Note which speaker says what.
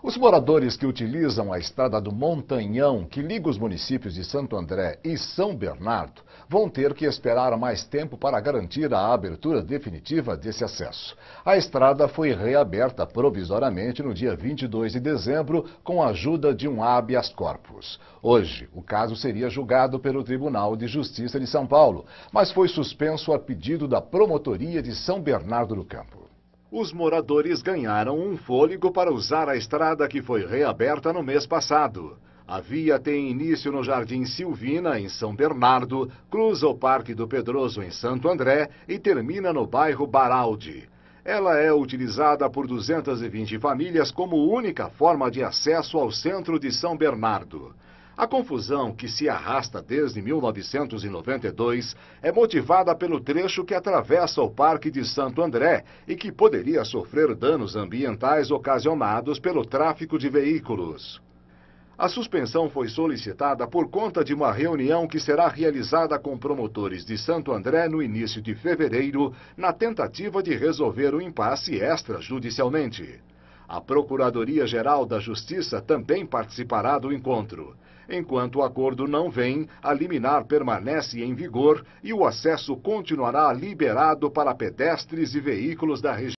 Speaker 1: Os moradores que utilizam a estrada do Montanhão, que liga os municípios de Santo André e São Bernardo, vão ter que esperar mais tempo para garantir a abertura definitiva desse acesso. A estrada foi reaberta provisoriamente no dia 22 de dezembro, com a ajuda de um habeas corpus. Hoje, o caso seria julgado pelo Tribunal de Justiça de São Paulo, mas foi suspenso a pedido da Promotoria de São Bernardo do Campo os moradores ganharam um fôlego para usar a estrada que foi reaberta no mês passado. A via tem início no Jardim Silvina, em São Bernardo, cruza o Parque do Pedroso, em Santo André, e termina no bairro Baraldi. Ela é utilizada por 220 famílias como única forma de acesso ao centro de São Bernardo. A confusão, que se arrasta desde 1992, é motivada pelo trecho que atravessa o Parque de Santo André e que poderia sofrer danos ambientais ocasionados pelo tráfico de veículos. A suspensão foi solicitada por conta de uma reunião que será realizada com promotores de Santo André no início de fevereiro, na tentativa de resolver o impasse extrajudicialmente. A Procuradoria-Geral da Justiça também participará do encontro. Enquanto o acordo não vem, a liminar permanece em vigor e o acesso continuará liberado para pedestres e veículos da região.